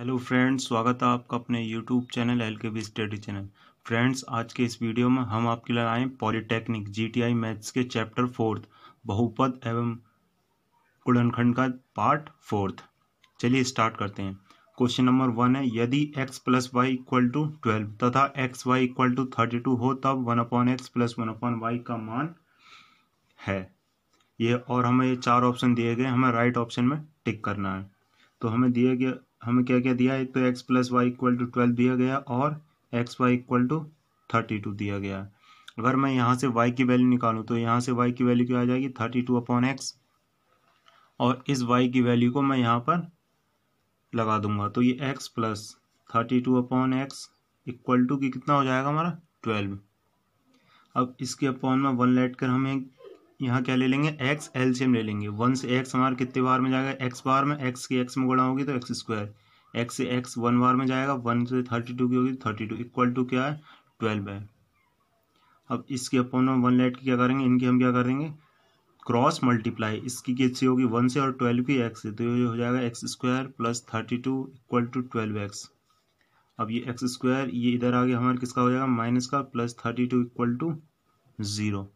hello friends स्वागत है आपका अपने YouTube channel L K B study channel friends आज के इस वीडियो में हम आपके लिए आए पॉलिटेक्निक जीटीआई मैथ्स के चैप्टर फोर्थ बहुपद एवं गुणनखंड का पार्ट फोर्थ चलिए स्टार्ट करते हैं क्वेश्चन नंबर वन है यदि x plus y equal to twelve तथा x y equal to thirty two हो तब one upon x plus one upon y का मान है ये और हमें ये चार ऑप्शन दिए गए हमें राइट ऑप्शन में टिक करना है तो हमें दिए गए हमें क्या क्या दिया एक तो x plus y equal to twelve दिया गया और x y equal to thirty two दिया गया अगर मैं यहाँ से वाई की वैल्यू निकालूँ तो यहाँ से वाई की वैल्यू क्या आ जाएगी थर्टी टू अपॉन एक्स और इस वाई की वैल्यू को मैं यहाँ पर लगा दूंगा तो ये x plus thirty two upon x equal to की कितना हो जाएगा हमारा ट्वेल्व अब इसके अपॉन में वन लेट कर हमें यहाँ क्या ले लेंगे एक्स एल्शियम ले लेंगे वन से एक्स हमारे कितने बार में जाएगा एक्स बार में एक्स की एक्स में गुणा होगी तो एक्स स्क्वायर एक्स से एक्स वन बार में जाएगा वन से थर्टी टू की होगी थर्टी टू इक्वल टू क्या है ट्वेल्व है अब इसके अपन में वन लेट की क्या करेंगे इनकी हम क्या करेंगे क्रॉस मल्टीप्लाई इसकी से होगी वन से और ट्वेल्व की एक्स से तो ये हो जाएगा x square plus thirty two equal to twelve x अब ये एक्स स्क्वायर ये इधर आ गया हमारे किसका हो जाएगा माइनस का plus thirty two equal to zero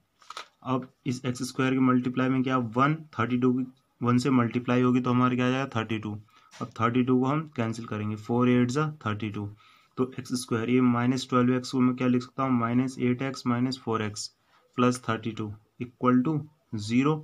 अब इस एक्स स्क्वायर के मल्टीप्लाई में क्या वन थर्टी टू की वन से मल्टीप्लाई होगी तो हमारे क्या आ जाएगा थर्टी टू अब थर्टी टू को हम कैंसिल करेंगे फोर एट ज़ा थर्टी टू तो एक्स स्क्वायर ये माइनस ट्वेल्व एक्स को मैं क्या लिख सकता हूँ minus eight x minus four x plus thirty two equal to zero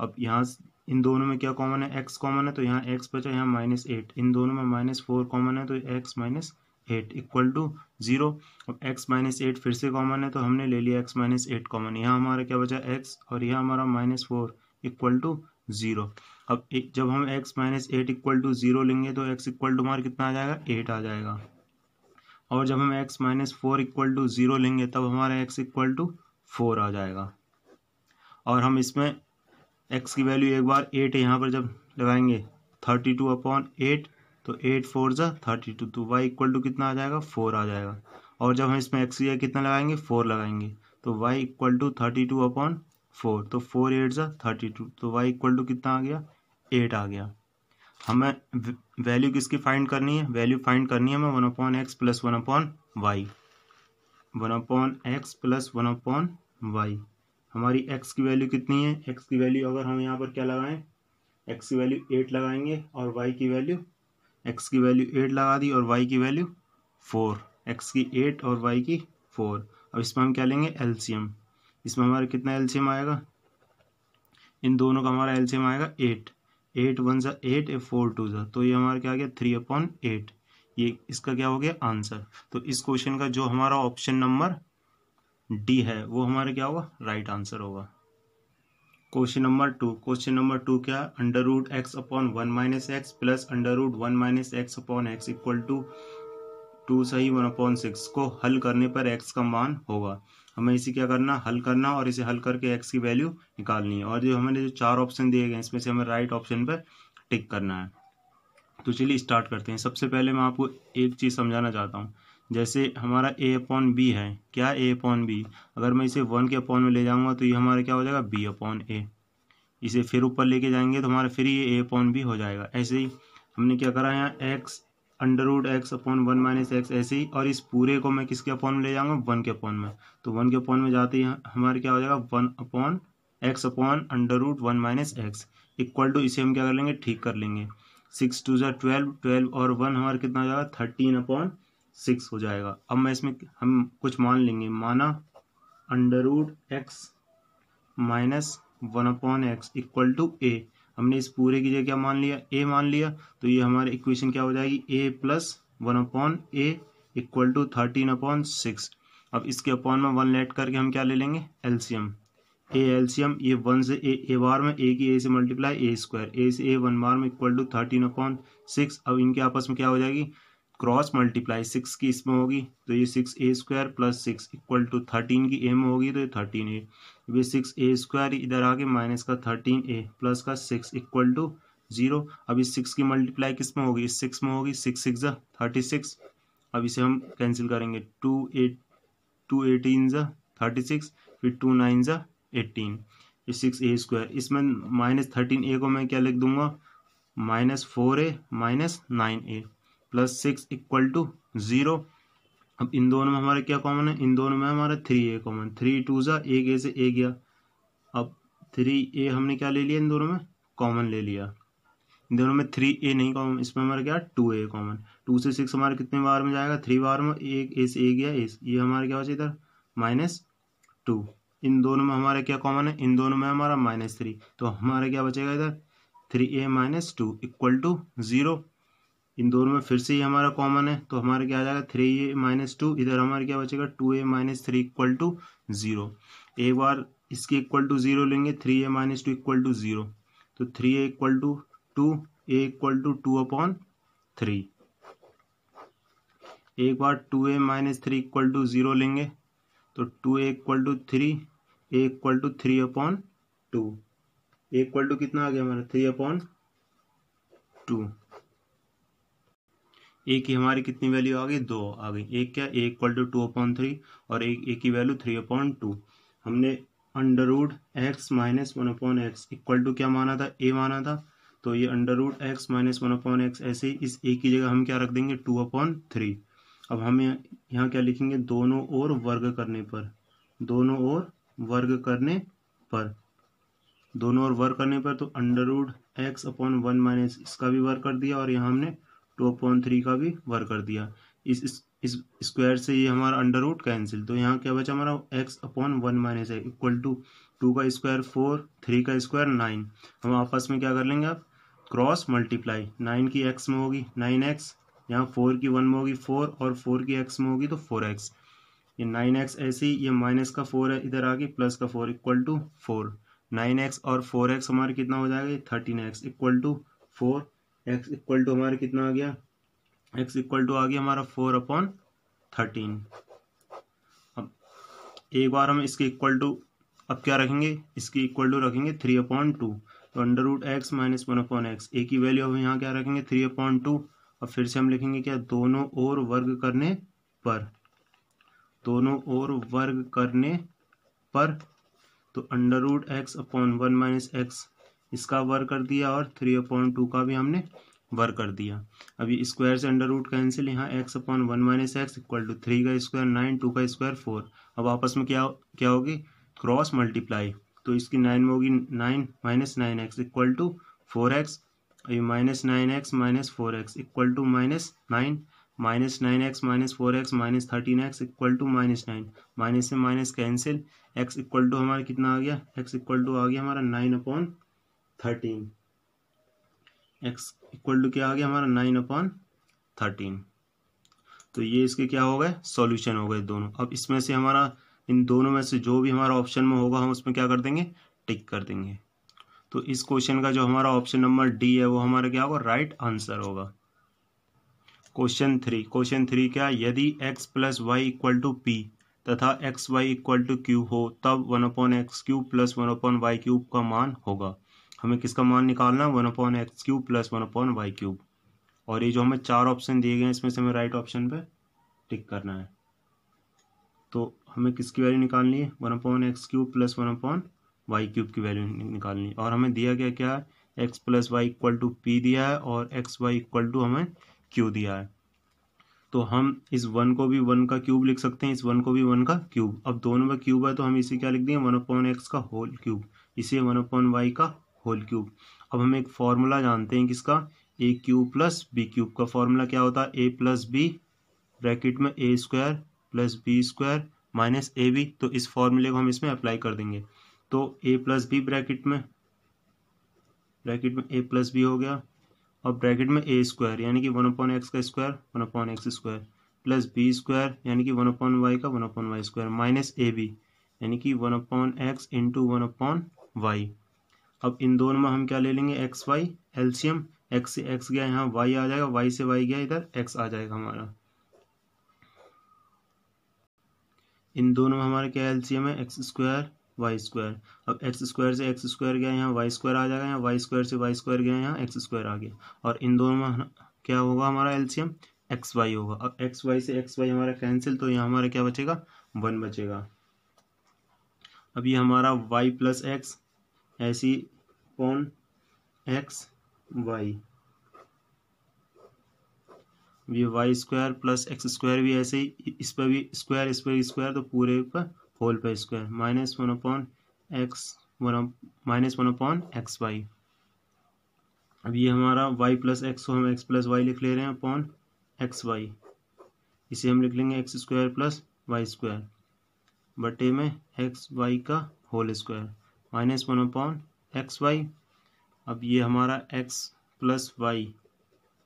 अब यहाँ इन दोनों में क्या कॉमन है एक्स कॉमन है तो यहाँ एक्स बचा यहाँ माइनस एट इन दोनों में माइनस फोर कॉमन है तो x minus eight equal to zero अब एक्स माइनस एट फिर से कॉमन है तो हमने ले लिया एक्स माइनस एट कॉमन यहाँ हमारा क्या बचा एक्स और यह हमारा minus four equal to zero अब एक जब हम x minus eight equal to zero लेंगे तो एक्स इक्वल टू हमारा कितना आ जाएगा एट आ जाएगा और जब हम x minus four equal to zero लेंगे तब हमारा एक्स इक्वल टू फोर आ जाएगा और हम इसमें एक्स की वैल्यू एक बार एट यहाँ पर जब लगाएंगे थर्टी टू अपॉन एट तो एट फोर ज़ा थर्टी टू तो वाई इक्वल टू कितना आ जाएगा फोर आ जाएगा और जब हम इसमें एक्स या कितना लगाएंगे फोर लगाएंगे तो y equal to thirty two upon four तो फोर एट ज़ा थर्टी टू तो वाई इक्वल टू कितना आ गया एट आ गया हमें वैल्यू किसकी फाइंड करनी है वैल्यू फाइंड करनी है हमें one upon x plus one upon y one upon x plus one upon y हमारी एक्स की वैल्यू कितनी है एक्स की वैल्यू अगर हम यहाँ पर क्या लगाएं एक्स की वैल्यू एट लगाएंगे और वाई की वैल्यू एक्स की वैल्यू एट लगा दी और वाई की वैल्यू फोर एक्स की एट और वाई की फोर अब इसमें हम क्या लेंगे एलसीएम इसमें हमारा कितना एलसीएम आएगा इन दोनों का हमारा एलसीएम आएगा एट एट वन सा एट ए फोर टू सा तो ये हमारा क्या आ गया थ्री अपॉन एट ये इसका क्या हो गया आंसर तो इस क्वेश्चन का जो हमारा ऑप्शन नंबर डी है वो हमारा क्या होगा राइट आंसर होगा question number two question number two क्या under root x upon one minus x plus under root one minus x upon x equal to two सही वन अपॉन सिक्स को हल करने पर एक्स का मान होगा हमें इसे क्या करना हल करना और इसे हल करके एक्स की वैल्यू निकालनी है और जो हमारे जो चार ऑप्शन दिए गए इसमें से हमें राइट ऑप्शन पर टिक करना है तो चलिए स्टार्ट करते हैं सबसे पहले मैं आपको एक चीज़ समझाना चाहता हूँ जैसे हमारा ए अपॉन बी है क्या ए अपॉन बी अगर मैं इसे वन के अपॉन में ले जाऊँगा तो ये हमारा क्या हो जाएगा बी अपॉन ए इसे फिर ऊपर लेके जाएंगे तो हमारा फिर ये ए अपॉन बी हो जाएगा ऐसे ही हमने क्या करा यहाँ x under root x upon one minus x ऐसे ही और इस पूरे को मैं किसके अपॉन में ले जाऊँगा वन के अपॉन में तो वन के अपॉन में जाते ही हमारे क्या हो जाएगा one upon x upon under root one minus x equal to इसे हम क्या कर लेंगे ठीक कर लेंगे सिक्स टू जै ट्वेल्व ट्वेल्व और वन हमारा कितना हो जाएगा थर्टीन अपॉन सिक्स हो जाएगा अब मैं इसमें हम कुछ मान लेंगे माना under root x minus one upon x equal to a हमने इस पूरे की जगह क्या मान लिया ए मान लिया तो ये हमारी इक्वेशन क्या हो जाएगी a plus one upon a equal to thirteen upon six अब इसके अपॉन में वन लेट करके हम क्या ले लेंगे एलसीएम ए एलसीएम ये वन से ए ए बार में ए की ए से मल्टीप्लाई ए स्क्वायर ए से ए वन बार में equal to thirteen upon six अब इनके आपस में क्या हो जाएगी क्रॉस मल्टीप्लाई सिक्स की इसमें होगी तो ये six a square plus six equal to thirteen की ए में होगी तो ये थर्टीन ए ये सिक्स ए स्क्वायर इधर आगे माइनस का थर्टीन ए प्लस का सिक्स इक्वल टू जीरो अब इस सिक्स की मल्टीप्लाई किस में होगी इस सिक्स में होगी सिक्स सिक्स थर्टी सिक्स अब इसे हम कैंसिल करेंगे टू एट टू एटीन ज़ा थर्टी सिक्स फिर टू नाइन ज़ा एटीन ये सिक्स ए स्क्वायर इसमें माइनस थर्टीन ए को मैं क्या लिख दूंगा minus four a minus nine a plus six equal to zero अब इन दोनों में हमारे क्या कॉमन है इन दोनों में हमारे three a common three two ज़ा एक ए से ए गया अब थ्री ए हमने क्या ले लिया इन दोनों में कॉमन ले लिया इन दोनों में थ्री ए नहीं कॉमन इसमें हमारे क्या टू ए कॉमन टू से सिक्स हमारे कितने बार में जाएगा थ्री बार में एक ए से ए गया ए ये हमारे क्या हो जाए इधर माइनस टू इन दोनों में हमारे क्या कॉमन है इन दोनों में हमारा माइनस थ्री तो हमारा क्या बचेगा इधर three a minus two equal to zero इन दोनों में फिर से ही हमारा कॉमन है तो हमारा क्या आ जाएगा थ्री ए माइनस टू इधर हमारा क्या बचेगा two a minus three equal to zero एक बार इसके इक्वल टू जीरो लेंगे three a minus two equal to zero तो three a equal to two a equal to two upon three एक बार two a minus three equal to zero लेंगे तो two a equal to three a equal to three upon two a equal to कितना आ गया हमारा three upon two ए की हमारी कितनी वैल्यू आ गई दो आ गई एक क्या a equal to two upon three और एक ए की वैल्यू थ्री अपॉइंट टू हमने under x minus one upon x equal to क्या माना था ए माना था तो ये under x minus one upon x ऐसे ही इस ए की जगह हम क्या रख देंगे टू अपॉइंट थ्री अब हम यहाँ क्या लिखेंगे दोनों ओर वर्ग करने पर दोनों ओर वर्ग करने पर दोनों ओर वर्ग करने पर तो under x upon one minus इसका भी वर्ग कर दिया और यहाँ हमने टू अपॉन थ्री का भी वर्क कर दिया इस इस स्क्वायर से ये हमारा अंडर रूट कैंसिल तो यहाँ क्या बचा हमारा x upon one minus x equal to two का स्क्वायर फोर थ्री का स्क्वायर नाइन हम आपस में क्या कर लेंगे आप क्रॉस मल्टीप्लाई नाइन की एक्स में होगी नाइन एक्स यहाँ फोर की वन में होगी फोर और फोर की एक्स में होगी तो फोर एक्स ये नाइन एक्स ऐसी ये माइनस का फोर है इधर आगे प्लस का four equal to four nine x और फोर एक्स हमारा कितना हो जाएगा thirteen x equal to four x equal to हमारा कितना आ गया एक्स इक्वल टू आ गया हमारा फोर अपॉन थर्टीन अब एक बार हम इसके इक्वल टू अब क्या रखेंगे इसके इक्वल टू रखेंगे थ्री अपॉन टू तो under root x minus one upon x a की वैल्यू हम यहाँ क्या रखेंगे थ्री अपॉन टू अब फिर से हम लिखेंगे क्या दोनों ओर वर्ग करने पर दोनों ओर वर्ग करने पर तो under root x upon one minus x इसका वर्क कर दिया और थ्री अपॉन टू का भी हमने वर्क कर दिया अभी स्क्वायर से अंडर रूट कैंसिल यहाँ x upon one minus x equal to three का स्क्वायर नाइन टू का स्क्वायर फोर अब आपस में क्या क्या होगी क्रॉस मल्टीप्लाई तो इसकी नाइन में होगी nine minus nine x equal to four x अभी minus nine x minus four x equal to minus nine minus nine x minus four x minus thirteen x equal to minus nine minus से minus cancel x equal to हमारा कितना आ गया x equal to आ गया हमारा nine upon thirteen x equal to क्या आ गया हमारा नाइन अपॉन थर्टीन तो ये इसके क्या हो गए सॉल्यूशन हो गए दोनों अब इसमें से हमारा इन दोनों में से जो भी हमारा ऑप्शन में होगा हम उसमें क्या कर देंगे टिक कर देंगे तो इस क्वेश्चन का जो हमारा ऑप्शन नंबर डी है वो हमारा क्या होगा राइट आंसर होगा क्वेश्चन थ्री क्वेश्चन थ्री क्या यदि x plus y equal to p तथा x y equal to q हो तब one upon x cube plus one upon y cube का मान होगा हमें किसका मान निकालना है one upon x cube plus one upon y cube और ये जो हमें चार ऑप्शन दिए गए हैं इसमें से हमें राइट ऑप्शन पे टिक करना है तो हमें किसकी वैल्यू निकालनी है one upon x cube plus one upon y cube की वैल्यू निकालनी है और हमें दिया गया क्या है x plus y equal to p दिया है और एक्स वाई इक्वल टू हमें क्यू दिया है तो हम इस वन को भी वन का क्यूब लिख सकते हैं इस वन को भी वन का क्यूब अब दोनों में क्यूब है तो हम इसे क्या लिख देंगे वन अपॉन एक्स का होल क्यूब इसे वन अपॉन वाई का होल क्यूब अब हम एक फॉर्मूला जानते हैं किसका a cube plus b cube का फॉर्मूला क्या होता है ए प्लस बी ब्रैकेट में a square plus b square minus a b तो इस फॉर्मूले को हम इसमें अप्लाई कर देंगे तो ए प्लस बी ब्रैकेट में ब्रैकेट में ए प्लस बी हो गया और ब्रैकेट में ए स्क्वायर यानी कि वन अपॉन एक्स का square one upon x square plus b square यानी कि वन अपॉन वाई का one upon y square minus a b यानी कि one upon x into one upon y अब इन दोनों में हम क्या ले लेंगे एक्स वाई एल्शियम एक्स से एक्स गया यहाँ वाई आ जाएगा वाई से वाई गया इधर एक्स आ जाएगा हमारा इन दोनों में हमारा क्या एल्शियम है एक्स स्क्वायर वाई स्क्वायर अब एक्स स्क्वायर से एक्स स्क्वायर गया यहाँ वाई स्क्वायर आ जाएगा यहाँ वाई स्क्वायर से वाई स्क्वायर गया यहाँ एक्स स्क्वायर आ गया और इन दोनों में क्या होगा हमारा एल्शियम एक्स वाई होगा अब एक्स वाई से एक्स वाई हमारा कैंसिल तो यहाँ हमारा क्या बचेगा वन बचेगा अब ये हमारा वाई प्लस एक्स ऐसी पॉन एक्स वाई ये y square plus x square भी ऐसे ही इस पर भी स्क्वायर इस पर स्क्वायर तो पूरे पर होल पर square minus one upon x one minus one upon x y अब ये हमारा वाई प्लस एक्स को हम एक्स प्लस वाई लिख ले रहे हैं अपॉन एक्स वाई इसे हम लिख लेंगे x square plus y square बटे में एक्स वाई का whole square minus one upon x y अब ये हमारा x plus y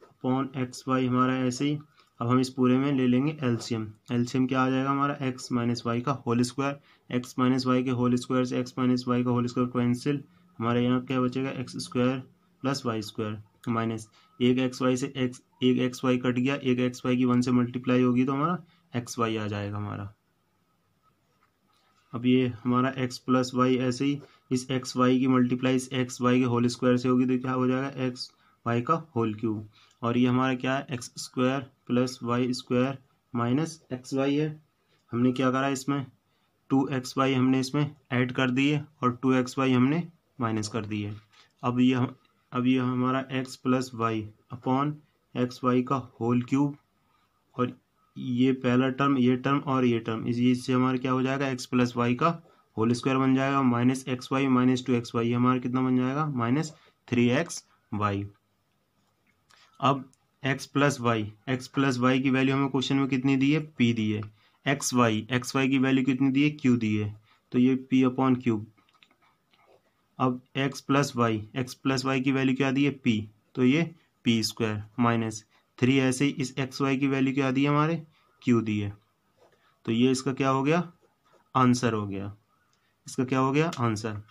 upon x y हमारा ऐसे ही अब हम इस पूरे में ले लेंगे एल्शियम एल्शियम क्या आ जाएगा हमारा एक्स माइनस वाई का whole square x minus y के होल स्क्वायर से एक्स माइनस वाई का होल स्क्वायर कैंसिल हमारे यहाँ क्या बचेगा x square plus y square minus एक एक्स वाई से एक्स एक एक्स वाई कट गया एक एक्स वाई की वन से मल्टीप्लाई होगी तो हमारा एक्स वाई आ जाएगा हमारा अब ये हमारा एक्स प्लस वाई ऐसे ही इस एक्स वाई की मल्टीप्लाई इस एक्स वाई के होल स्क्वायर से होगी तो क्या हो जाएगा एक्स वाई का होल क्यूब और ये हमारा क्या है x square plus y square minus x y है हमने क्या करा इसमें टू एक्स वाई हमने इसमें ऐड कर दिए और टू एक्स वाई हमने माइनस कर दिए अब ये अब ये हमारा x plus y upon x y का होल क्यूब और ये पहला टर्म ये टर्म और ये टर्म इस इससे हमारा क्या हो जाएगा एक्स प्लस वाई का होल स्क्वायर बन जाएगा minus x y minus two x y ये हमारा कितना बन जाएगा माइनस थ्री एक्स वाई अब x plus y x plus y की वैल्यू हमें क्वेश्चन में कितनी दी है पी दी है एक्स वाई एक्स वाई की वैल्यू कितनी दी है क्यू दी है तो ये पी अपॉन क्यूब अब x plus y x plus y की वैल्यू क्या दी है पी तो ये पी स्क्वायर माइनस थ्री ऐसे ही इस एक्स वाई की वैल्यू क्या दी है हमारे क्यू दी है तो ये इसका क्या हो गया आंसर हो गया इसका क्या हो गया आंसर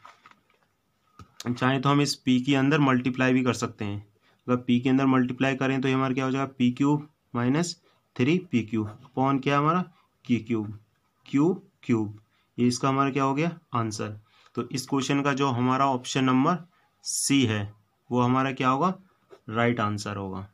चाहें तो हम इस पी के अंदर मल्टीप्लाई भी कर सकते हैं अगर पी के अंदर मल्टीप्लाई करें तो ये हमारा क्या हो जाएगा p cube minus three p cube upon क्या हमारा की क्यूब क्यू क्यूब ये इसका हमारा क्या हो गया आंसर तो इस क्वेश्चन का जो हमारा ऑप्शन नंबर सी है वो हमारा क्या होगा राइट right आंसर होगा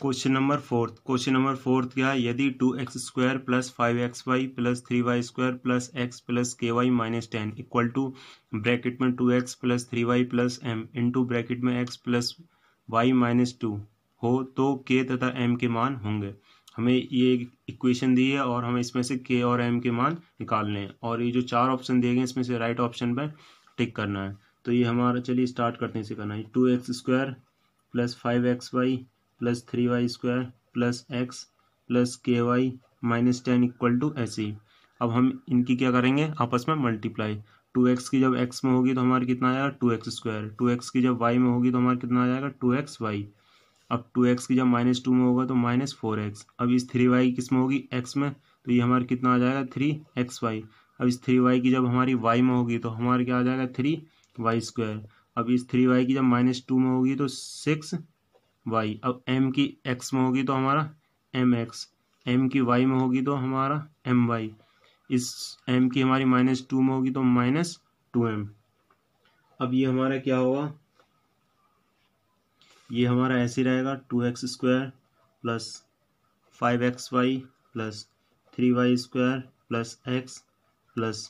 question number fourth question number fourth क्या है यदि two x square plus five x y plus three y square plus x plus k y minus ten equal to bracket में two x plus three y plus m into bracket में x plus y minus two हो तो के तथा M के मान होंगे हमें ये इक्वेशन दी है और हमें इसमें से के और एम के मान निकालने हैं और ये जो चार ऑप्शन दिए गए इसमें से राइट ऑप्शन पर टिक करना है तो ये हमारा चलिए स्टार्ट करते हैं इसे करना है two x square plus five x y plus three y square plus x plus k y minus ten equal to ऐसे सी अब हम इनकी क्या करेंगे आपस में मल्टीप्लाई टू एक्स की जब एक्स में होगी तो हमारा कितना आ जाएगा two x square two x की जब वाई में होगी तो हमारा कितना आ जाएगा टू एक्स वाई अब टू एक्स की जब माइनस टू में होगा तो माइनस फोर एक्स अब इस थ्री वाई किस में होगी एक्स में तो ये हमारा कितना आ जाएगा थ्री एक्स वाई अब इस थ्री वाई की जब हमारी वाई में होगी तो हमारा क्या आ जाएगा थ्री वाई स्क्वायर अब इस थ्री वाई की जब माइनस टू में होगी तो सिक्स वाई अब एम की एक्स में होगी तो हमारा एम एक्स एम की वाई में होगी तो हमारा एम वाई इस एम की हमारी माइनस टू में होगी तो माइनस टू एम अब ये हमारा क्या होगा ये हमारा ऐसे रहेगा two x square plus five x y plus three y square plus x plus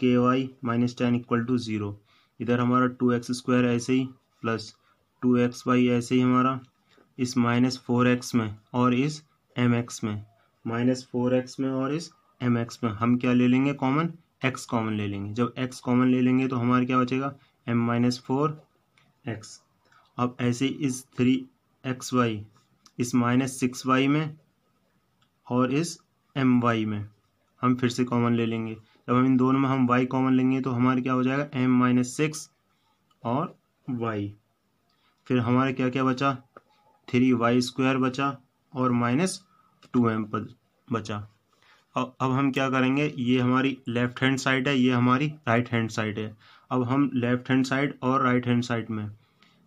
k y minus ten equal to zero इधर हमारा टू एक्स स्क्वायर ऐसे ही प्लस टू एक्स वाई ऐसे ही हमारा इस माइनस फोर एक्स में और इस एम एक्स में माइनस फोर एक्स में और इस एम एक्स में हम क्या ले लेंगे कॉमन एक्स कॉमन ले लेंगे जब एक्स कॉमन ले लेंगे तो हमारा क्या बचेगा एम माइनस फोर एक्स अब ऐसे इस थ्री एक्स वाई इस माइनस सिक्स वाई में और इस एम वाई में हम फिर से कॉमन ले लेंगे जब हम इन दोनों में हम वाई कॉमन लेंगे तो हमारा क्या हो जाएगा एम माइनस सिक्स और वाई फिर हमारा क्या क्या बचा थ्री वाई स्क्वायर बचा और माइनस टू एम बचा अब हम क्या करेंगे ये हमारी लेफ्ट हैंड साइड है ये हमारी राइट हैंड साइड है अब हम लेफ्ट हैंड साइड और राइट हैंड साइड में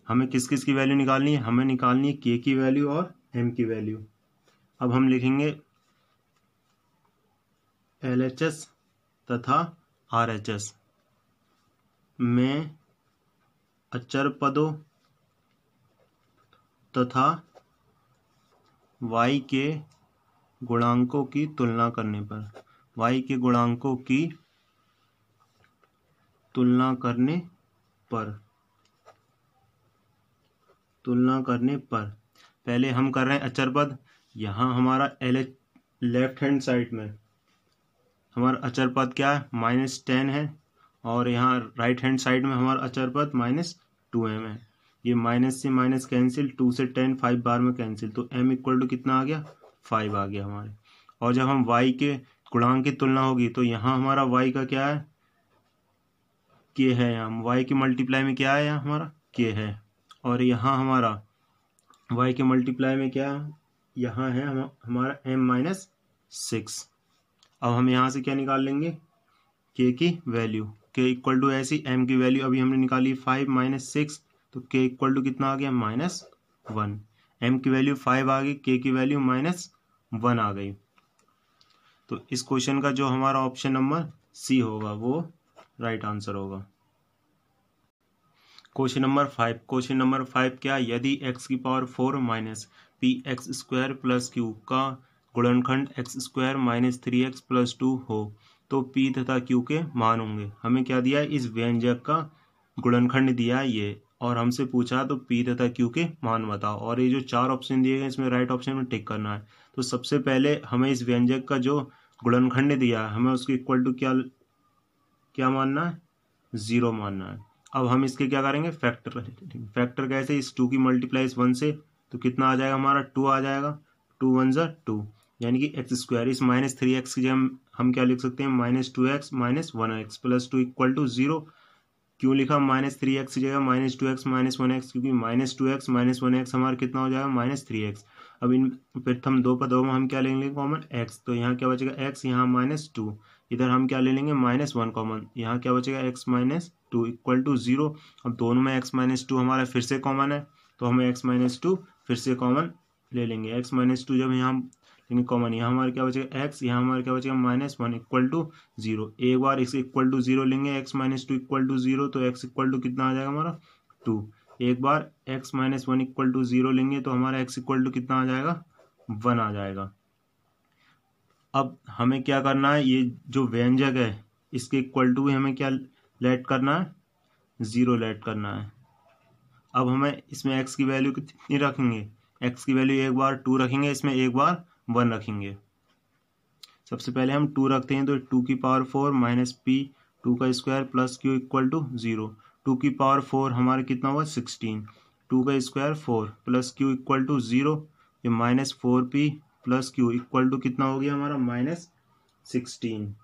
हमें किस किस की वैल्यू निकालनी है हमें निकालनी है के की वैल्यू और एम की वैल्यू अब हम लिखेंगे एल एच एस तथा आर एच एस में अचर पदों तथा वाई के गुणांकों की तुलना करने पर वाई के गुणांकों की तुलना करने पर तुलना करने पर पहले हम कर रहे हैं अचर पद यहाँ हमारा L H left hand side में हमारा अचर पद क्या है माइनस टेन है और यहाँ राइट हैंड साइड में हमारा अचर पद माइनस टू एम है ये माइनस से माइनस कैंसिल टू से टेन फाइव बार में कैंसिल तो एम इक्वल टू कितना आ गया फाइव आ गया हमारे और जब हम वाई के गुणांक की तुलना होगी तो यहाँ हमारा वाई का क्या है के है यहाँ वाई के मल्टीप्लाई में क्या है यहाँ हमारा के है और यहाँ हमारा वाई के मल्टीप्लाई में क्या यहाँ है हमारा एम माइनस सिक्स अब हम यहाँ से क्या निकाल लेंगे के की वैल्यू के इक्वल टू ऐसी एम की वैल्यू अभी हमने निकाली फाइव माइनस सिक्स तो के इक्वल टू कितना आ गया माइनस वन एम की वैल्यू फाइव आ गई के की वैल्यू माइनस वन आ गई तो इस क्वेश्चन का जो हमारा ऑप्शन नंबर सी होगा वो राइट आंसर होगा question number five question number five क्या यदि एक्स की power four minus p x square plus q का गुणनखंड x square minus three x plus two हो तो पी तथा क्यू के मान होंगे हमें क्या दिया है इस व्यंजक का गुणनखंड दिया है ये और हमसे पूछा तो पी तथा क्यू के मान बताओ और ये जो चार ऑप्शन दिए गए इसमें राइट ऑप्शन में टिक करना है तो सबसे पहले हमें इस व्यंजक का जो गुणनखंड दिया है हमें उसके इक्वल टू क्या क्या मानना है ज़ीरो मानना है अब हम इसके क्या करेंगे फैक्टर फैक्टर कैसे इस टू की मल्टीप्लाई इस वन से तो कितना आ जाएगा हमारा टू आ जाएगा टू वन जर टू यानी कि एक्स स्क्वायर इस माइनस थ्री एक्स की जगह हम क्या लिख सकते हैं minus two x minus one x plus two equal to zero क्यों लिखा माइनस थ्री एक्स की जगह minus two x minus one x क्योंकि minus two x minus one x हमारा कितना हो जाएगा माइनस थ्री एक्स अब इन प्रथम दो पदों में हम क्या लेंगे कॉमन एक्स तो यहाँ क्या बचेगा एक्स यहाँ माइनस टू इधर हम क्या ले लेंगे माइनस वन कॉमन यहाँ क्या बचेगा x minus two equal to zero अब दोनों में एक्स माइनस टू हमारा फिर से कॉमन है तो हमें एक्स माइनस टू फिर से कॉमन ले लेंगे एक्स माइनस टू जब यहाँ यानी कॉमन यहाँ हमारे क्या बचेगा एक्स यहाँ हमारे क्या बचेगा minus one equal to zero एक बार एक्स इक्वल टू जीरो लेंगे x minus two equal to zero तो एक्स इक्वल टू कितना आ जाएगा हमारा टू एक बार x minus one equal to zero लेंगे तो हमारा एक्स इक्वल टू कितना आ जाएगा वन आ जाएगा अब हमें क्या करना है ये जो व्यंजक है इसके इक्वल टू भी हमें क्या लेट करना है ज़ीरो लेट करना है अब हमें इसमें एक्स की वैल्यू कितनी रखेंगे एक्स की वैल्यू एक बार टू रखेंगे इसमें एक बार वन रखेंगे सबसे पहले हम टू रखते हैं तो टू की power four minus p two का square plus q equal to zero two की पावर फोर हमारा कितना हुआ सिक्सटीन टू का square four plus q equal to zero ये minus four p plus q equal to कितना हो गया हमारा माइनस सिक्सटीन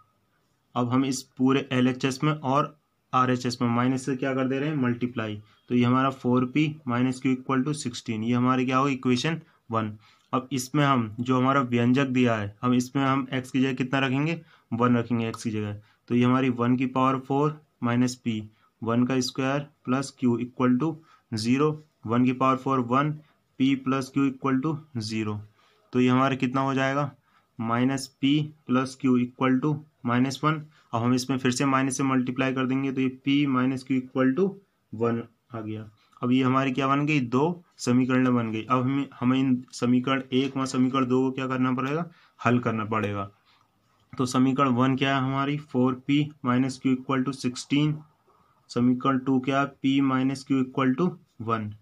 अब हम इस पूरे एल एच एस में और आर एच एस में माइनस से क्या कर दे रहे हैं मल्टीप्लाई तो ये हमारा four p minus q equal to sixteen ये हमारे क्या होगा इक्वेशन वन अब इसमें हम जो हमारा व्यंजक दिया है हम इसमें हम एक्स की जगह कितना रखेंगे वन रखेंगे एक्स की जगह तो ये हमारी वन की power four minus p one का square plus q equal to zero one की power four one p plus q equal to zero तो ये हमारा कितना हो जाएगा minus p plus q equal to minus one अब हम इसमें फिर से माइनस से मल्टीप्लाई कर देंगे तो ये p minus q equal to one आ गया अब ये हमारी क्या बन गई दो समीकरण बन गई अब हमें हमें इन समीकरण एक व समीकरण दो को क्या करना पड़ेगा हल करना पड़ेगा तो समीकरण वन क्या है हमारी four p minus q equal to sixteen समीकरण टू क्या है p minus q equal to one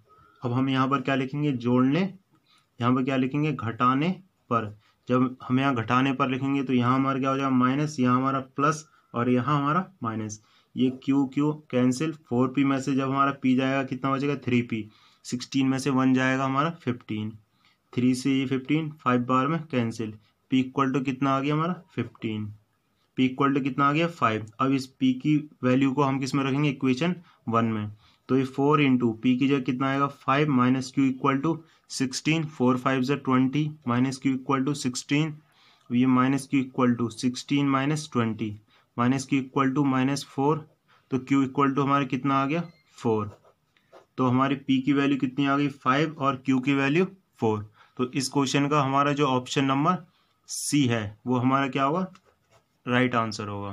अब हम यहाँ पर क्या लिखेंगे जोड़ने यहाँ पर क्या लिखेंगे घटाने पर जब हम यहाँ घटाने पर लिखेंगे तो यहाँ हमारा क्या हो जाएगा माइनस यहाँ हमारा प्लस और यहाँ हमारा माइनस ये q q cancel four p में से जब हमारा पी जाएगा कितना बचेगा थ्री पी सिक्सटीन में से वन जाएगा हमारा फिफ्टीन थ्री से ये फिफ्टीन फाइव बार में कैंसिल पी इक्वल टू कितना आ गया हमारा फिफ्टीन पी इक्वल टू कितना आ गया फाइव अब इस पी की वैल्यू को हम किस में रखेंगे इक्वेशन वन में तो ये फोर इंटू पी की जगह कितना आएगा five minus q equal to sixteen four five से twenty minus q equal to sixteen ये minus q equal to sixteen minus twenty minus q equal to minus four तो क्यू इक्वल टू हमारा कितना आ गया फोर तो हमारी P की वैल्यू कितनी आ गई फाइव और क्यू की वैल्यू फोर तो इस क्वेश्चन का हमारा जो ऑप्शन नंबर सी है वो हमारा क्या होगा राइट right आंसर होगा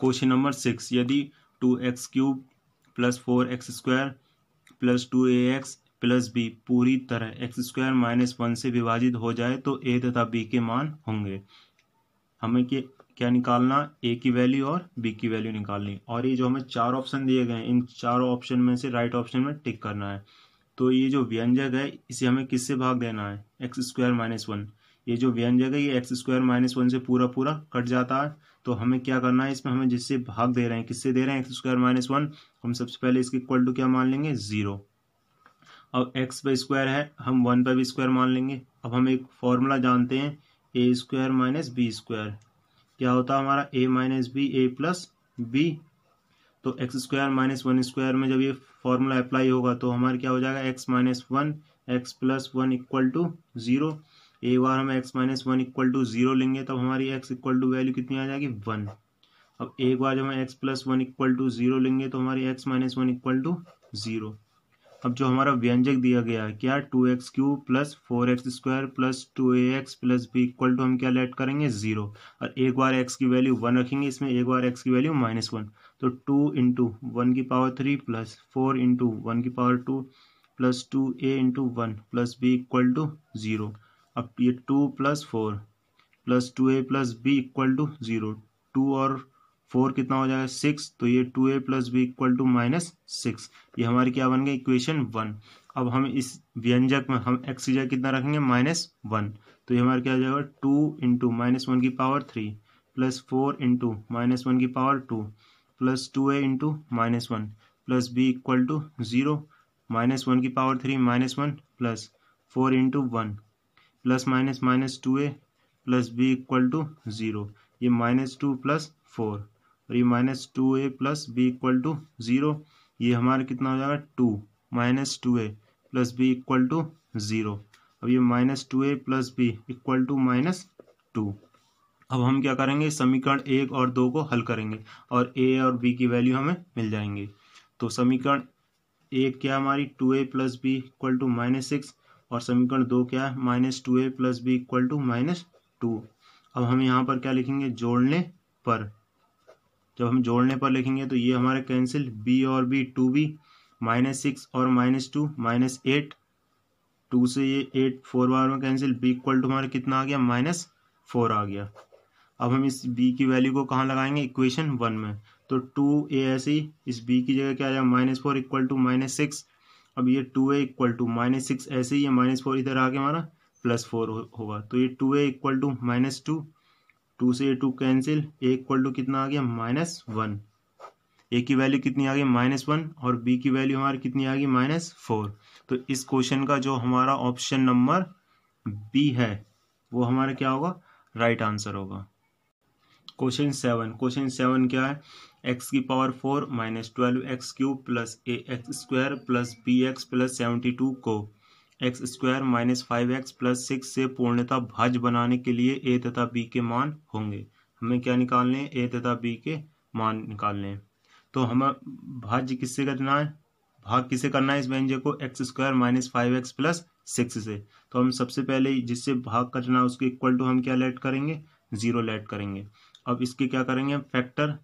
क्वेश्चन नंबर सिक्स यदि two x cube plus four x square plus two a x plus b पूरी तरह एक्स स्क्वायर माइनस वन से विभाजित हो जाए तो ए तथा बी के मान होंगे हमें के क्या निकालना ए की वैल्यू और बी की वैल्यू निकालनी और ये जो हमें चार ऑप्शन दिए गए हैं इन चारों ऑप्शन में से राइट ऑप्शन में टिक करना है तो ये जो व्यंजक है इसे हमें किससे भाग देना है एक्स स्क्वायर माइनस वन ये जो व्यंजक है ये एक्स स्क्वायर माइनस वन से पूरा पूरा कट जाता है तो हमें क्या करना है इसमें हमें जिससे भाग दे रहे हैं किससे दे रहे हैं एक्स स्क्वायर माइनस वन हम सबसे पहले इसके इक्वल टू क्या मान लेंगे ज़ीरो अब एक्स पे स्क्वायर है हम वन पर भी स्क्वायर मान लेंगे अब हम एक फॉर्मूला जानते हैं a square minus b square क्या होता है हमारा a minus b a plus b तो x square minus one square में जब ये फॉर्मूला अप्लाई होगा तो हमारा क्या हो जाएगा x minus one x plus one equal to zero एक बार हम x minus one equal to zero लेंगे तब हमारी एक्स इक्वल टू वैल्यू कितनी आ जाएगी वन अब एक बार जब हम x plus one equal to zero लेंगे तो हमारी x minus one equal to zero अब जो हमारा व्यंजक दिया गया है क्या two x cube plus four x square plus two a x plus b equal to हम क्या लेट करेंगे जीरो और एक बार एक्स की वैल्यू वन रखेंगे इसमें एक बार एक्स की वैल्यू माइनस वन तो टू इंटू वन की power three plus four into one की power two plus two a into one plus b equal to zero अब ये two plus four plus two a plus b equal to zero two और four कितना हो जाएगा six तो ये two a plus b equal to minus six ये हमारी क्या बन गई इक्वेशन वन अब हम इस व्यंजक में हम एक्स की जगह कितना रखेंगे माइनस वन तो ये हमारा क्या हो जाएगा टू इंटू माइनस वन की power three plus four into minus one की power two plus two a into minus one plus b equal to zero minus one की power three minus one plus four into one plus minus minus two a plus b equal to zero ये minus two plus four और ये minus two a plus b equal to zero ये हमारा कितना हो जाएगा two minus two a plus b equal to zero अब ये minus two a plus b equal to minus two अब हम क्या करेंगे समीकरण एक और दो को हल करेंगे और ए और बी की वैल्यू हमें मिल जाएंगे तो समीकरण एक क्या हमारी two a plus b equal to minus six और समीकरण दो क्या है minus two a plus b equal to minus two अब हम यहाँ पर क्या लिखेंगे जोड़ने पर जब हम जोड़ने पर लिखेंगे तो ये हमारे कैंसिल बी और b two b minus six और minus two minus eight two से ये एट फोर बार में कैंसिल बी इक्वल टू हमारा कितना आ गया माइनस फोर आ गया अब हम इस बी की वैल्यू को कहाँ लगाएंगे इक्वेशन वन में तो टू ए ऐसी इस बी की जगह क्या आ जाएगा minus four equal to minus six अब ये two a equal to minus six ऐसे ही ये माइनस फोर इधर आ गया हमारा प्लस फोर होगा तो ये two a equal to minus two two से two cancel a equal to कितना आ गया माइनस वन ए की वैल्यू कितनी आ गई माइनस वन और बी की वैल्यू हमारी कितनी आ गई माइनस फोर तो इस क्वेश्चन का जो हमारा ऑप्शन नंबर बी है वो हमारा क्या होगा राइट right आंसर होगा क्वेश्चन सेवन क्वेश्चन सेवन क्या है एक्स की power four minus twelve x cube plus a x square plus b x plus seventy two को x square minus five x plus six से पूर्णता भाज्य बनाने के लिए ए तथा बी के मान होंगे हमें क्या निकालने हैं ए तथा बी के मान निकालने हैं तो हमें भाज्य किससे करना है भाग किसे करना है इस व्यंजय को x square minus five x plus six से तो हम सबसे पहले जिससे भाग करना है उसके इक्वल टू हम क्या लेट करेंगे जीरो लेट करेंगे अब इसके क्या करेंगे फैक्टर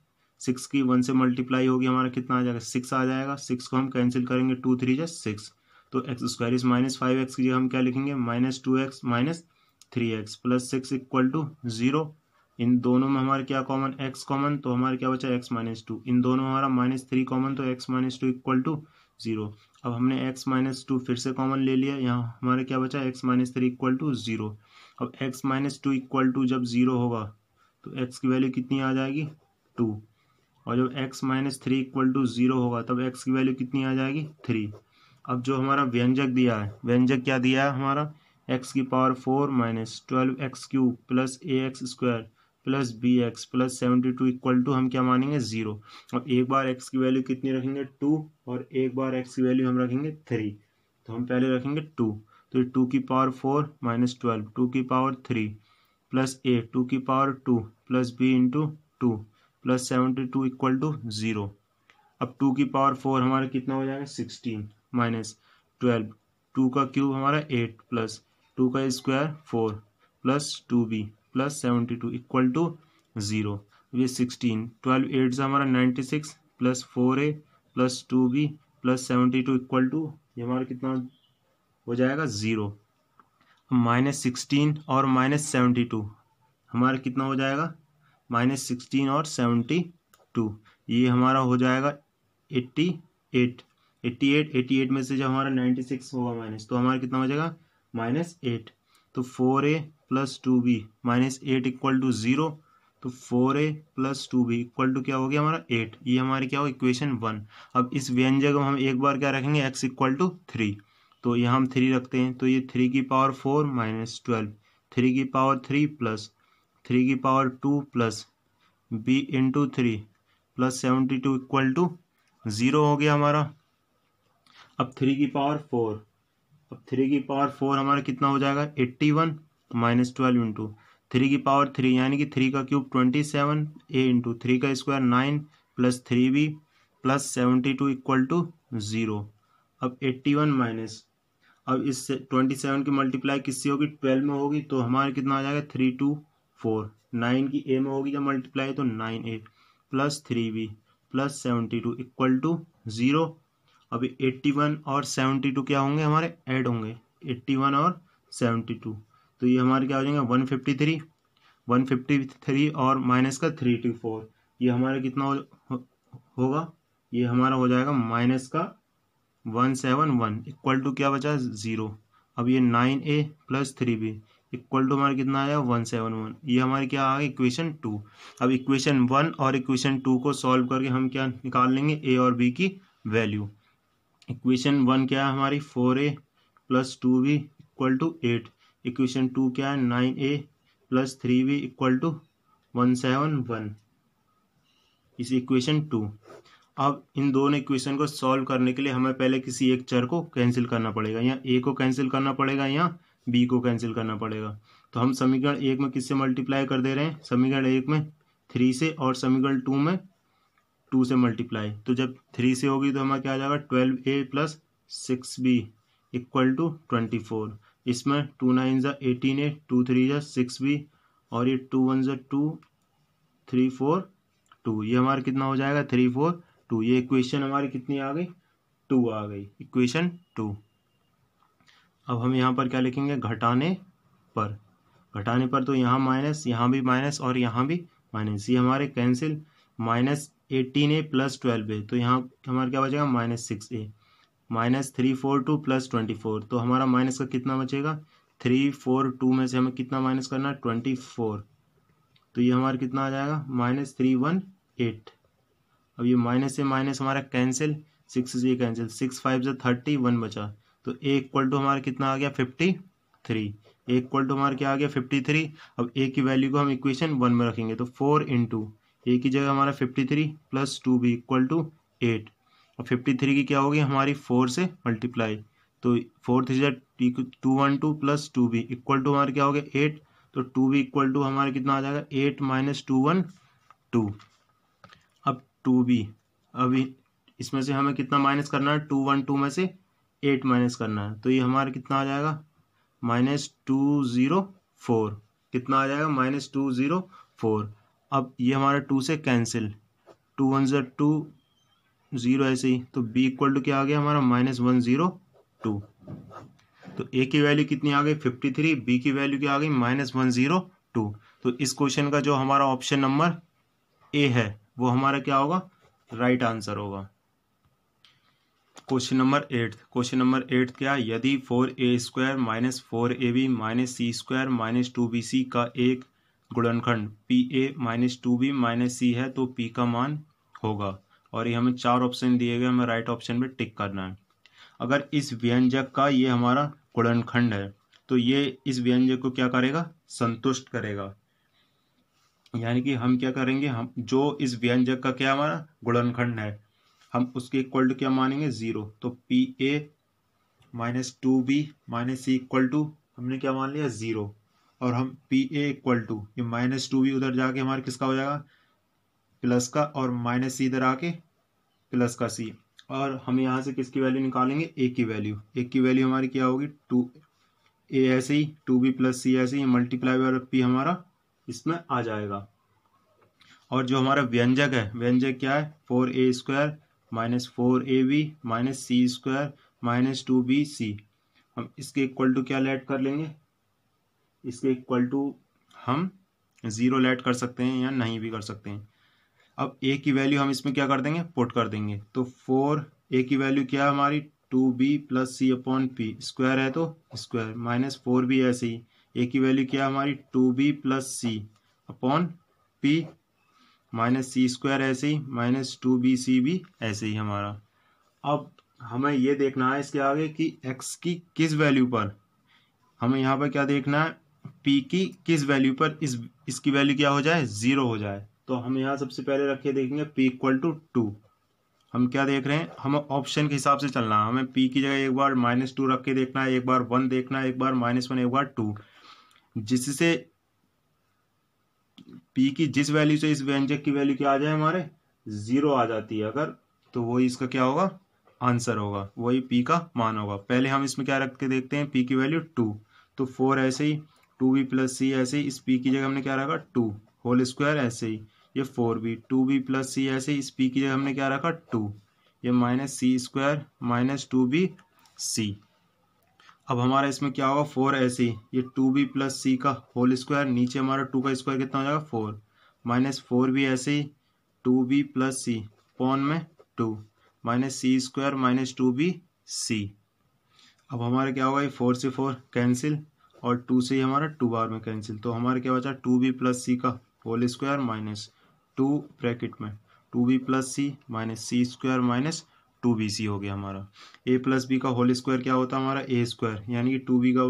सिक्स की वन से मल्टीप्लाई होगी हमारा कितना आ जाएगा सिक्स आ जाएगा सिक्स को हम कैंसिल करेंगे टू थ्री या सिक्स तो एक्स स्क्वायर इस माइनस फाइव एक्स की जगह हम क्या लिखेंगे minus two x minus three x plus six equal to zero इन दोनों में हमारा क्या कॉमन एक्स कॉमन तो हमारा क्या बचा एक्स माइनस टू इन दोनों में हमारा माइनस थ्री कॉमन तो x minus two equal to zero अब हमने एक्स माइनस टू फिर से कॉमन ले लिया यहाँ हमारा क्या बचा x minus three equal to zero अब x minus two equal to जब जीरो होगा तो एक्स की वैल्यू कितनी आ जाएगी टू और जब x minus three equal to zero होगा तब एक्स की वैल्यू कितनी आ जाएगी थ्री अब जो हमारा व्यंजक दिया है व्यंजक क्या दिया है हमारा एक्स की power four minus twelve x cube plus a x square plus b x plus seventy two equal to हम क्या मानेंगे ज़ीरो अब एक बार एक्स की वैल्यू कितनी रखेंगे टू और एक बार एक्स की वैल्यू हम रखेंगे थ्री तो हम पहले रखेंगे टू तो टू की power four minus twelve two की power three plus a two की power two plus b into two plus seventy two equal to zero अब टू की पावर फोर हमारा कितना हो जाएगा सिक्सटीन माइनस ट्वेल्व टू का क्यूब हमारा एट प्लस टू का square four plus two b plus seventy two equal to zero ये सिक्सटीन ट्वेल्व एट से हमारा ninety six plus four a plus two b plus seventy two equal to ये हमारा कितना हो जाएगा ज़ीरो माइनस सिक्सटीन और माइनस सेवेंटी टू हमारा कितना हो जाएगा माइनस सिक्सटीन और सेवेंटी टू ये हमारा हो जाएगा eighty eight eighty eight eighty eight में से जब हमारा नाइन्टी सिक्स होगा माइनस तो हमारा कितना हो जाएगा माइनस एट तो four a plus two b minus eight equal to zero तो four a plus two b equal to क्या हो गया हमारा एट ये हमारे क्या हो इक्वेशन वन अब इस व्यंजक में हम एक बार क्या रखेंगे एक्स इक्वल टू थ्री तो यहाँ हम थ्री रखते हैं तो ये थ्री की power four minus twelve three की पावर थ्री प्लस थ्री की power two plus b into three plus seventy two equal to zero हो गया हमारा अब थ्री की पावर फोर अब थ्री की पावर फोर हमारा कितना हो जाएगा eighty one minus twelve into three की पावर थ्री यानी कि थ्री का cube twenty seven a into three का square nine plus three b plus seventy two equal to zero अब एट्टी वन माइनस अब इससे ट्वेंटी सेवन की multiply किससे होगी ट्वेल्व में होगी तो हमारा कितना आ जाएगा थ्री टू फोर नाइन की ए में होगी जब मल्टीप्लाई तो nine a plus three b plus seventy two equal to zero अभी एट्टी वन और सेवनटी टू क्या होंगे हमारे ऐड होंगे एट्टी वन और सेवनटी टू तो ये हमारे क्या हो जाएंगे one fifty three one fifty three और माइनस का थ्री टू फोर ये हमारा कितना हो, होगा ये हमारा हो जाएगा माइनस का one seven one equal to क्या बचा ज़ीरो अब ये nine a plus three b equal to हमारा कितना आया वन सेवन वन ये हमारे क्या आ गया इक्वेशन टू अब इक्वेशन वन और इक्वेशन टू को सॉल्व करके हम क्या निकाल लेंगे ए और बी की वैल्यू इक्वेशन वन क्या है हमारी four a plus two b equal to eight equation two क्या है nine a plus three b equal to one seven one इस इक्वेशन टू अब इन दोनों इक्वेशन को सॉल्व करने के लिए हमें पहले किसी एक चर को कैंसिल करना पड़ेगा या ए को कैंसिल करना पड़ेगा या बी को कैंसिल करना पड़ेगा तो हम समीकरण एक में किससे मल्टीप्लाई कर दे रहे हैं समीकरण एक में थ्री से और समीकरण टू में टू से मल्टीप्लाई तो जब थ्री से होगी तो हमारा क्या आ जाएगा twelve a plus six b equal to twenty four इसमें टू नाइन ज़ा एटीन ए टू थ्री ज़ा सिक्स बी और ये टू वन ज़ा टू थ्री फोर टू ये हमारा कितना हो जाएगा थ्री फोर टू ये इक्वेशन हमारी कितनी आ गई टू आ गई इक्वेशन टू अब हम यहाँ पर क्या लिखेंगे घटाने पर घटाने पर तो यहाँ माइनस यहाँ भी माइनस और यहाँ भी माइनस ये हमारे cancel minus eighteen a plus twelve a तो यहाँ हमारा क्या बचेगा minus six a minus three four two plus twenty four तो हमारा माइनस का कितना बचेगा थ्री फोर टू में से हमें कितना माइनस करना है ट्वेंटी फोर तो ये हमारा कितना आ जाएगा माइनस थ्री वन एट अब ये माइनस से माइनस हमारा कैंसिल सिक्स से कैंसिल सिक्स फाइव से थर्टी वन बचा तो ए इक्वल टू हमारा कितना आ गया fifty three a equal to हमारा क्या आ गया फिफ्टी थ्री अब ए की वैल्यू को हम इक्वेशन वन में रखेंगे तो फोर इंटू ए की जगह हमारा fifty three plus two b equal to eight और फिफ्टी थ्री की क्या होगी हमारी फोर से मल्टीप्लाई तो four three two one two plus two b equal to हमारे क्या हो गया एट तो टू बी इक्वल टू हमारा कितना आ जाएगा eight minus two one two अब टू बी अभी इसमें से हमें कितना माइनस करना है टू वन टू में से एट माइनस करना है तो ये हमारा कितना आ जाएगा माइनस टू ज़ीरो फोर कितना आ जाएगा माइनस टू ज़ीरो फोर अब ये हमारा टू से कैंसिल टू वन ज़र टू ज़ीरो ऐसे ही तो बी इक्वल टू क्या आ गया हमारा माइनस वन ज़ीरो टू तो ए की वैल्यू कितनी आ गई फिफ्टी थ्री बी की वैल्यू क्या आ गई माइनस वन ज़ीरो टू तो इस क्वेश्चन का जो हमारा ऑप्शन नंबर ए है वो हमारा क्या होगा राइट right आंसर होगा question number eight question number eight क्या यदि four a square minus four a b minus c square minus two b c का एक गुणनखंड p a minus two b minus c है तो पी का मान होगा और ये हमें चार ऑप्शन दिए गए हमें राइट ऑप्शन में टिक करना है अगर इस व्यंजक का ये हमारा गुणनखंड है तो ये इस व्यंजक को क्या करेगा संतुष्ट करेगा यानी कि हम क्या करेंगे हम जो इस व्यंजक का क्या हमारा गुणनखंड है हम उसके इक्वल टू क्या मानेंगे ज़ीरो तो p a minus two b minus c equal to हमने क्या मान लिया ज़ीरो और हम पी ए इक्वल टू ये माइनस टू भी उधर जाके हमारा किसका हो जाएगा प्लस का और माइनस सी इधर आके प्लस का सी और हम यहाँ से किसकी वैल्यू निकालेंगे ए की वैल्यू ए की वैल्यू हमारी क्या होगी टू ए ऐसे ही टू बी प्लस सी ऐसे ही मल्टीप्लाई बाय पी हमारा इसमें आ जाएगा और जो हमारा व्यंजक है व्यंजक क्या है four a square minus four a b minus c square minus two b c हम इसके इक्वल टू क्या लेट कर लेंगे इसके इक्वल टू हम ज़ीरो लेट कर सकते हैं या नहीं भी कर सकते हैं अब ए की वैल्यू हम इसमें क्या कर देंगे पुट कर देंगे तो फोर ए की वैल्यू क्या है हमारी two b plus c upon p square है तो स्क्वायर माइनस फोर भी ऐसे ही ए की वैल्यू क्या है हमारी two b plus c upon p minus c square ऐसे ही माइनस टू बी सी भी ऐसे ही हमारा अब हमें ये देखना है इसके आगे कि एक्स की किस वैल्यू पर हमें यहाँ पर क्या देखना है P की किस वैल्यू पर इस इसकी वैल्यू क्या हो जाए ज़ीरो हो जाए तो हम यहाँ सबसे पहले रखे देखेंगे P इक्वल टू टू हम क्या देख रहे हैं हम ऑप्शन के हिसाब से चलना है हमें P की जगह एक बार माइनस टू रख के देखना है एक बार वन देखना है एक बार माइनस वन एक बार टू जिससे P की जिस वैल्यू से इस व्यंजक की वैल्यू क्या आ जाए हमारे ज़ीरो आ जाती है अगर तो वही इसका क्या होगा आंसर होगा वही पी का मान होगा पहले हम इसमें क्या रख के देखते हैं पी की वैल्यू टू तो फोर ऐसे ही टू बी प्लस सी ऐसे ही इस पी की जगह हमने क्या रखा टू होल स्क्वायर ऐसे ही ये four b two b plus c ऐसे इस पी की जगह हमने क्या रखा टू ये minus c square minus two b c अब हमारा इसमें क्या होगा फोर ऐसे ही ये टू बी प्लस सी का होल स्क्वायर नीचे हमारा टू का स्क्वायर कितना हो जाएगा फोर माइनस फोर बी ऐसे ही टू बी प्लस सी पौन में two minus c square minus two b c अब हमारा क्या होगा ये फोर से फोर कैंसिल और टू से ही हमारा टू बार में कैंसिल तो हमारा क्या बचा टू बी प्लस सी का whole square minus two bracket में two b plus c minus c square minus two b c हो गया हमारा ए प्लस बी का होल स्क्वायर क्या होता है हमारा ए स्क्वायर यानी कि टू बी का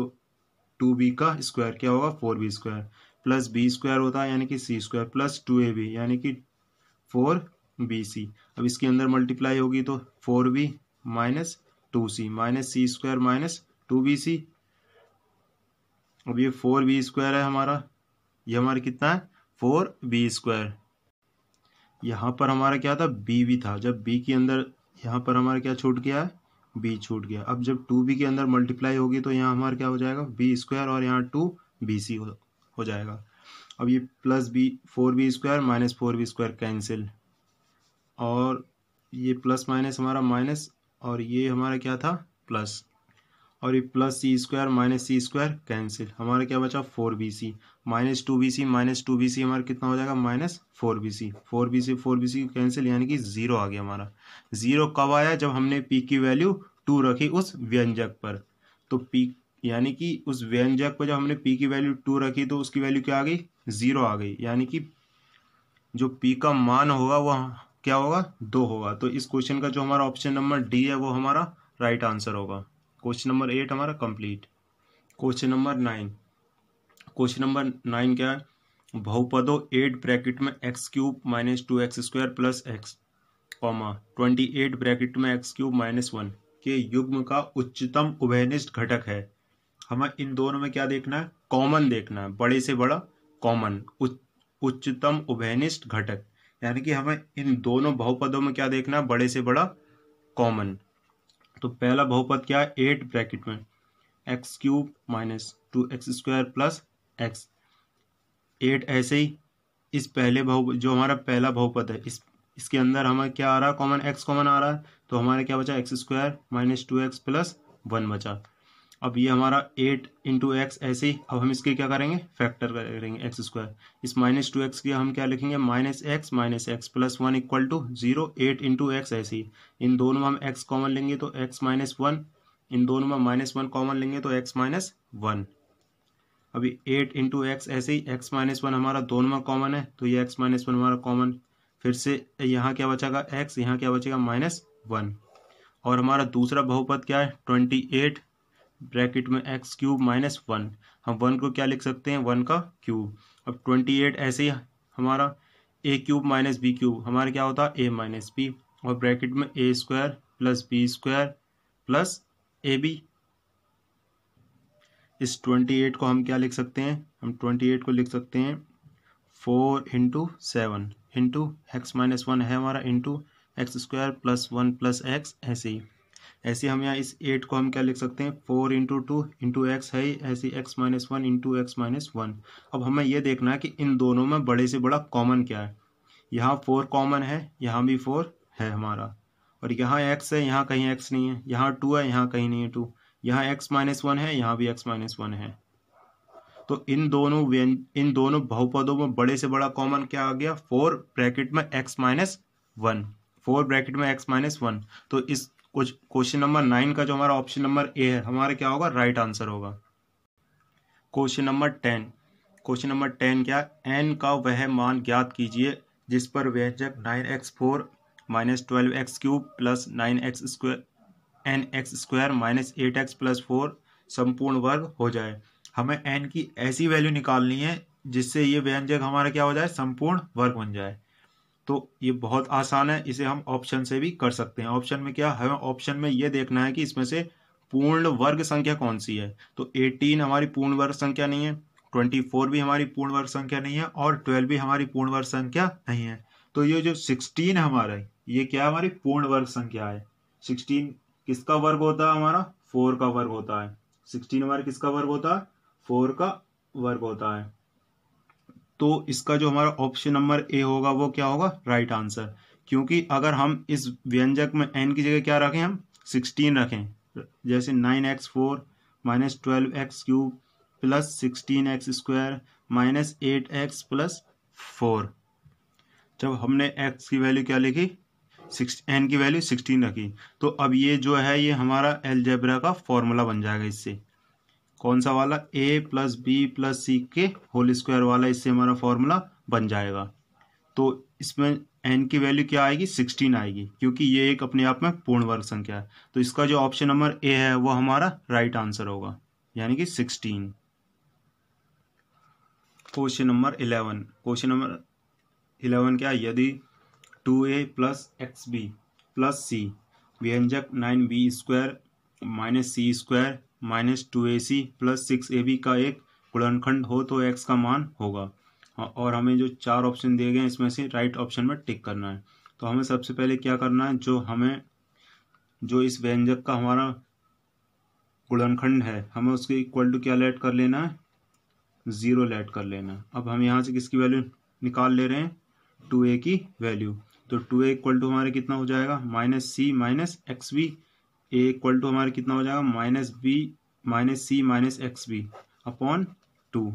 टू बी का स्क्वायर क्या होगा four b square plus b square होता है यानी कि c square plus two a b यानी कि फोर बी सी अब इसके अंदर मल्टीप्लाई होगी तो four b minus two c minus c square minus two b c अब ये फोर बी स्क्वायर है हमारा ये हमारा कितना है फोर बी स्क्वायर यहाँ पर हमारा क्या था बी भी था जब बी के अंदर यहाँ पर हमारा क्या छूट गया है बी छूट गया अब जब टू बी के अंदर मल्टीप्लाई होगी तो यहाँ हमारा क्या हो जाएगा बी स्क्वायर और यहाँ टू बी सी हो, जाएगा अब ये plus b four b square minus four b square cancel और ये प्लस माइनस हमारा माइनस और ये हमारा क्या था प्लस और ये plus c square minus c square cancel हमारा क्या बचा four b c minus two b c minus two b c हमारा कितना हो जाएगा minus four b c four b c four b c cancel यानी कि जीरो आ गया हमारा जीरो कब आया जब हमने पी की वैल्यू टू रखी उस व्यंजक पर तो पी यानी कि उस व्यंजक पर जब हमने पी की वैल्यू टू रखी तो उसकी वैल्यू क्या आ गई जीरो आ गई यानी कि जो पी का मान होगा वह क्या होगा दो होगा तो इस क्वेश्चन का जो हमारा ऑप्शन नंबर डी है वो हमारा राइट आंसर होगा क्वेश्चन नंबर एट हमारा complete question number nine question number nine क्या है बहुपदो एट ब्रैकेट में x cube minus two x square plus x comma twenty eight bracket में एक्स क्यूब माइनस वन के युग्म का उच्चतम उभयनिष्ठ घटक है हमें इन दोनों में क्या देखना है कॉमन देखना है बड़े से बड़ा कॉमन उच्चतम उभयनिष्ठ घटक यानी कि हमें इन दोनों बहुपदों में क्या देखना है बड़े से बड़ा कॉमन तो पहला बहुपद क्या है एट ब्रैकेट में x cube minus two x square plus x eight ऐसे ही इस पहले बहु जो हमारा पहला बहुपद है इस इसके अंदर हमें क्या आ रहा है कॉमन एक्स कॉमन आ रहा है तो हमारा क्या बचा x square minus two x plus one बचा अब ये हमारा एट इंटू एक्स ऐसे ही अब हम इसके क्या करेंगे फैक्टर करेंगे एक्स स्क्वायर इस माइनस टू एक्स की हम क्या लिखेंगे minus x minus x plus one equal to zero eight into x ऐसे ही इन दोनों में हम एक्स कॉमन लेंगे तो एक्स माइनस वन इन दोनों में माइनस वन कॉमन लेंगे तो एक्स माइनस वन अभी एट इंटू एक्स ऐसे ही एक्स माइनस वन हमारा दोनों में कॉमन है तो ये एक्स माइनस वन हमारा कॉमन फिर से यहाँ क्या बचेगा एक्स यहाँ क्या बचेगा माइनस वन और हमारा दूसरा बहुपद क्या है ट्वेंटी एट ब्रैकेट में एक्स क्यूब माइनस वन हम वन को क्या लिख सकते हैं वन का क्यूब अब ट्वेंटी एट ऐसे ही हमारा a cube minus b cube हमारा क्या होता है ए माइनस बी और ब्रैकेट में a square plus b square plus a b इस ट्वेंटी एट को हम क्या लिख सकते हैं हम ट्वेंटी एट को लिख सकते हैं four into seven into x minus one है हमारा into x square plus one plus x ऐसे ही ऐसे हम यहाँ इस एट को हम क्या लिख सकते हैं four into two into x है ऐसे x minus one into x minus one अब हमें यह देखना है कि इन दोनों में बड़े से बड़ा कॉमन क्या है यहाँ फोर कॉमन है यहाँ भी फोर है हमारा और यहाँ एक्स है यहाँ कहीं एक्स नहीं है यहाँ टू है यहाँ कहीं नहीं है टू यहाँ एक्स माइनस वन है यहाँ भी एक्स माइनस वन है तो इन दोनों इन दोनों बहुपदों में बड़े से बड़ा कॉमन क्या आ गया फोर ब्रैकेट में x minus one four bracket में एक्स माइनस वन तो इस क्वेश्चन नंबर नाइन का जो हमारा ऑप्शन नंबर ए है हमारा क्या होगा राइट आंसर होगा question number ten question number ten क्या एन का वह मान ज्ञात कीजिए जिस पर व्यंजक nine x four minus twelve x cube plus nine x square n x square minus eight x plus four संपूर्ण वर्ग हो जाए हमें एन की ऐसी वैल्यू निकालनी है जिससे ये व्यंजक हमारा क्या हो जाए संपूर्ण वर्ग बन जाए तो ये बहुत आसान है इसे हम ऑप्शन से भी कर सकते हैं ऑप्शन में क्या हमें ऑप्शन में ये देखना है कि इसमें से पूर्ण वर्ग संख्या कौन सी है तो 18 हमारी पूर्ण वर्ग संख्या नहीं है 24 भी हमारी पूर्ण वर्ग संख्या नहीं है और 12 भी हमारी पूर्ण वर्ग संख्या नहीं है तो ये जो 16 है हमारा ये क्या हमारी पूर्ण वर्ग संख्या है 16 किसका वर्ग होता है हमारा 4 का वर्ग होता है 16 हमारा किसका वर्ग होता है फोर का वर्ग होता है तो इसका जो हमारा ऑप्शन नंबर ए होगा वो क्या होगा राइट right आंसर क्योंकि अगर हम इस व्यंजक में एन की जगह क्या रखें हम सिक्सटीन रखें जैसे nine x four minus twelve x cube plus sixteen x square minus eight x plus four जब हमने एक्स की वैल्यू क्या लिखी सिक्स एन की वैल्यू सिक्सटीन रखी तो अब ये जो है ये हमारा एलजेब्रा का फॉर्मूला बन जाएगा इससे कौन सा वाला a plus b plus c के होल स्क्वायर वाला इससे हमारा फॉर्मूला बन जाएगा तो इसमें एन की वैल्यू क्या आएगी सिक्सटीन आएगी क्योंकि ये एक अपने आप में पूर्ण वर्ग संख्या है तो इसका जो ऑप्शन नंबर ए है वो हमारा राइट आंसर होगा यानी कि sixteen question number eleven question number eleven क्या है यदि two a plus x b plus c व्यंजक nine b square minus c square minus two a c plus six a b का एक गुणनखंड हो तो एक्स का मान होगा हाँ, और हमें जो चार ऑप्शन दिए गए हैं इसमें से राइट ऑप्शन में टिक करना है तो हमें सबसे पहले क्या करना है जो हमें जो इस व्यंजक का हमारा गुणनखंड है हमें उसके इक्वल टू क्या लेट कर लेना है ज़ीरो लेट कर लेना है अब हम यहाँ से किसकी वैल्यू निकाल ले रहे हैं टू ए की वैल्यू तो टू ए इक्वल टू हमारे कितना हो जाएगा minus c minus x b a equal to हमारा कितना हो जाएगा minus b minus c minus x b upon two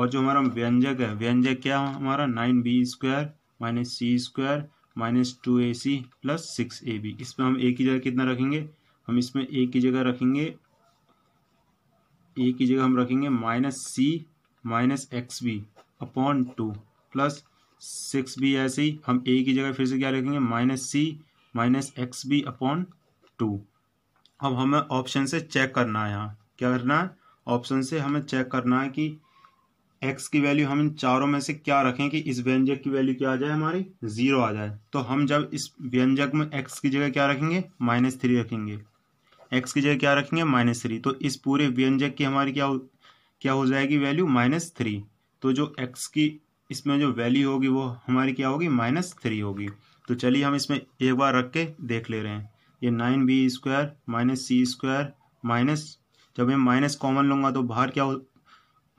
और जो हमारा व्यंजक है व्यंजक क्या हमारा nine b square minus c square minus two a c plus six a b इसमें हम ए की जगह कितना रखेंगे हम इसमें ए की जगह रखेंगे ए की जगह हम रखेंगे minus c minus x b upon two plus six b ऐसे ही हम ए की जगह फिर से क्या रखेंगे minus c minus x b upon two अब हमें ऑप्शन से चेक करना है यहाँ क्या करना है ऑप्शन से हमें चेक करना है कि एक्स की वैल्यू हम इन चारों में से क्या रखें कि इस व्यंजक की वैल्यू क्या आ जाए हमारी जीरो आ जाए तो हम जब इस व्यंजक में एक्स की जगह क्या रखेंगे माइनस थ्री रखेंगे एक्स की जगह क्या रखेंगे माइनस थ्री तो इस पूरे व्यंजक की हमारी क्या हो क्या हो जाएगी वैल्यू माइनस थ्री तो जो एक्स की इसमें जो वैल्यू होगी वो हमारी क्या होगी माइनस थ्री होगी तो चलिए हम इसमें एक बार रख के देख ले रहे हैं ये nine b square minus c square minus जब मैं माइनस कॉमन लूँगा तो बाहर क्या हो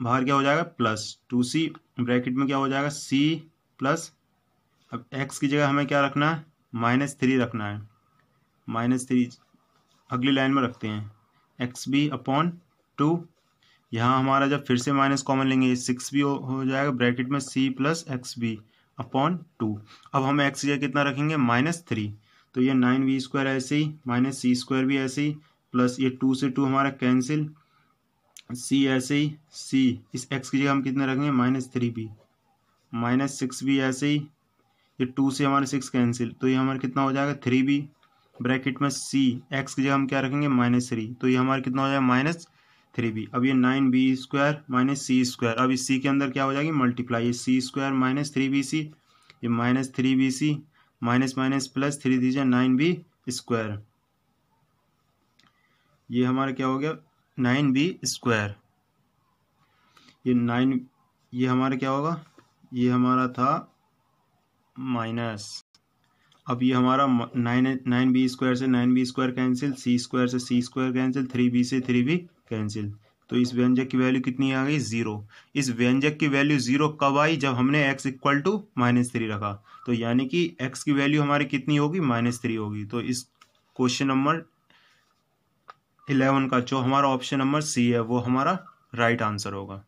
बाहर क्या हो जाएगा प्लस टू सी ब्रैकेट में क्या हो जाएगा सी प्लस अब एक्स की जगह हमें क्या रखना है माइनस थ्री रखना है माइनस थ्री अगली लाइन में रखते हैं एक्स बी अपॉन टू यहाँ हमारा जब फिर से माइनस कॉमन लेंगे सिक्स बी हो जाएगा ब्रैकेट में c plus x b upon two अब हम एक्स की जगह कितना रखेंगे माइनस थ्री तो ये नाइन वी स्क्वायर ऐसे ही माइनस सी स्क्वायर भी ऐसे ही प्लस ये टू से टू हमारा कैंसिल सी ऐसे ही सी इस एक्स की जगह हम कितने रखेंगे minus three b minus six b ऐसे ही ये टू से हमारे सिक्स कैंसिल तो ये हमारा कितना हो जाएगा थ्री बी ब्रैकेट में सी एक्स की जगह हम क्या रखेंगे माइनस थ्री तो ये हमारा कितना हो जाएगा माइनस थ्री बी अब ये nine b square minus c square अब इस सी के अंदर क्या हो जाएगी मल्टीप्लाई ये c square minus three b c ये minus three b c minus minus plus three three जा नाइन बी स्क्वायर ये हमारा क्या हो गया नाइन बी स्क्वायर ये नाइन ये हमारा क्या होगा ये हमारा था माइनस अब ये हमारा नाइन नाइन बी स्क्वायर से nine b square cancel c square से c square cancel three b से थ्री बी कैंसिल तो इस व्यंजक की वैल्यू कितनी आ गई जीरो इस व्यंजक की वैल्यू जीरो कब आई जब हमने x equal to minus three रखा तो यानी कि एक्स की वैल्यू हमारी कितनी होगी माइनस थ्री होगी तो इस क्वेश्चन नंबर इलेवन का जो हमारा ऑप्शन नंबर सी है वो हमारा राइट right आंसर होगा